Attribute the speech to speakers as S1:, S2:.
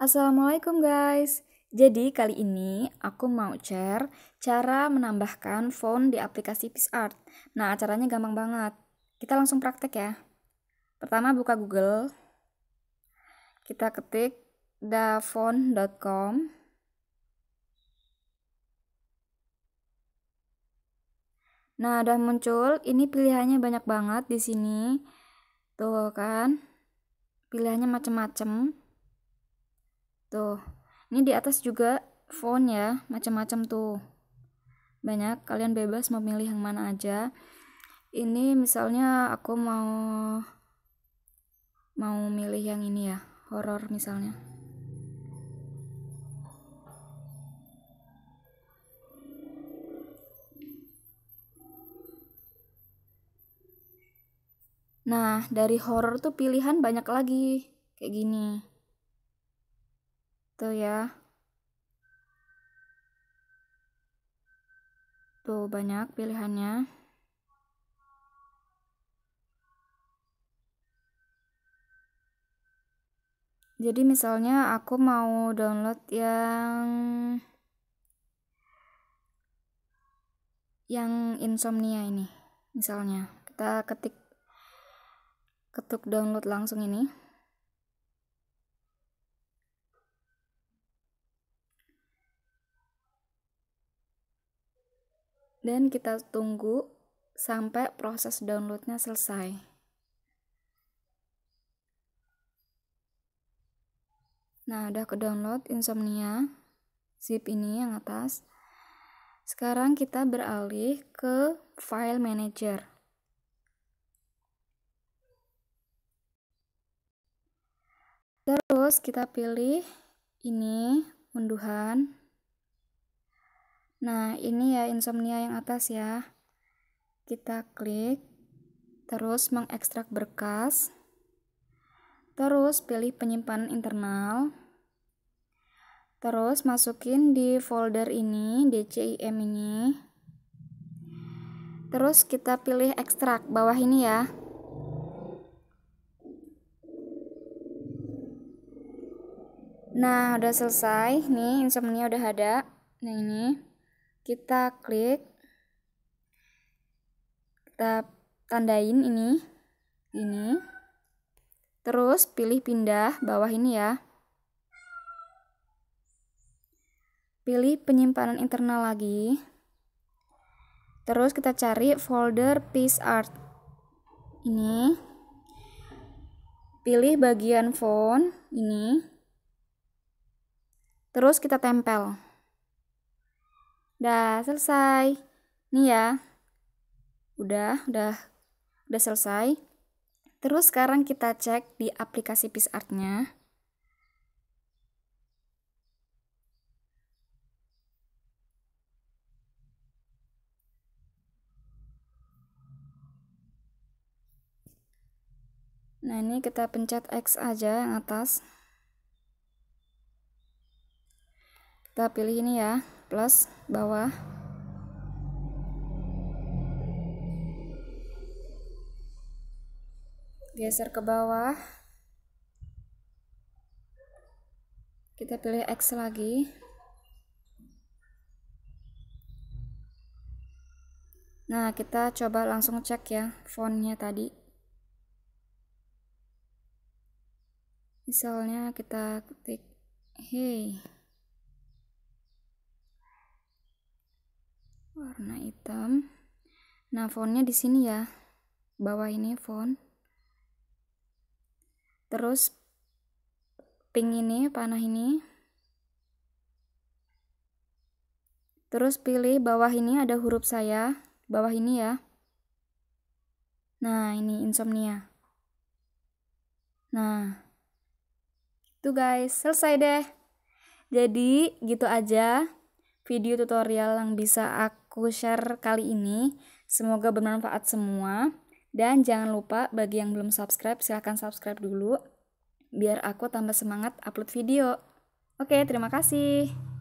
S1: Assalamualaikum guys. Jadi kali ini aku mau share cara menambahkan font di aplikasi PixArt. Nah, caranya gampang banget. Kita langsung praktek ya. Pertama buka Google. Kita ketik dafont.com. Nah, udah muncul. Ini pilihannya banyak banget di sini. Tuh kan. Pilihannya macam-macam Tuh, ini di atas juga font ya, macam-macam tuh. Banyak, kalian bebas memilih yang mana aja. Ini misalnya aku mau mau milih yang ini ya, horor misalnya. Nah, dari horor tuh pilihan banyak lagi. Kayak gini tuh gitu ya tuh banyak pilihannya jadi misalnya aku mau download yang yang insomnia ini misalnya kita ketik ketuk download langsung ini dan kita tunggu sampai proses downloadnya selesai. Nah, udah ke download Insomnia zip ini yang atas. Sekarang kita beralih ke file manager. Terus kita pilih ini unduhan Nah, ini ya insomnia yang atas ya. Kita klik, terus mengekstrak berkas, terus pilih penyimpanan internal, terus masukin di folder ini, DCIM ini, terus kita pilih ekstrak bawah ini ya. Nah, udah selesai. Nih, insomnia udah ada. Nah, ini kita klik kita tandain ini ini terus pilih pindah bawah ini ya pilih penyimpanan internal lagi terus kita cari folder piece art ini pilih bagian font ini terus kita tempel Udah selesai. Nih ya. Udah, udah udah selesai. Terus sekarang kita cek di aplikasi pisart nya Nah, ini kita pencet X aja yang atas. Kita pilih ini ya, plus bawah geser ke bawah kita pilih X lagi nah kita coba langsung cek ya fontnya tadi misalnya kita ketik hey warna hitam nah fontnya di sini ya bawah ini font terus pink ini panah ini terus pilih bawah ini ada huruf saya bawah ini ya nah ini insomnia nah itu guys selesai deh jadi gitu aja video tutorial yang bisa aku share kali ini. Semoga bermanfaat semua. Dan jangan lupa bagi yang belum subscribe, silahkan subscribe dulu. Biar aku tambah semangat upload video. Oke, terima kasih.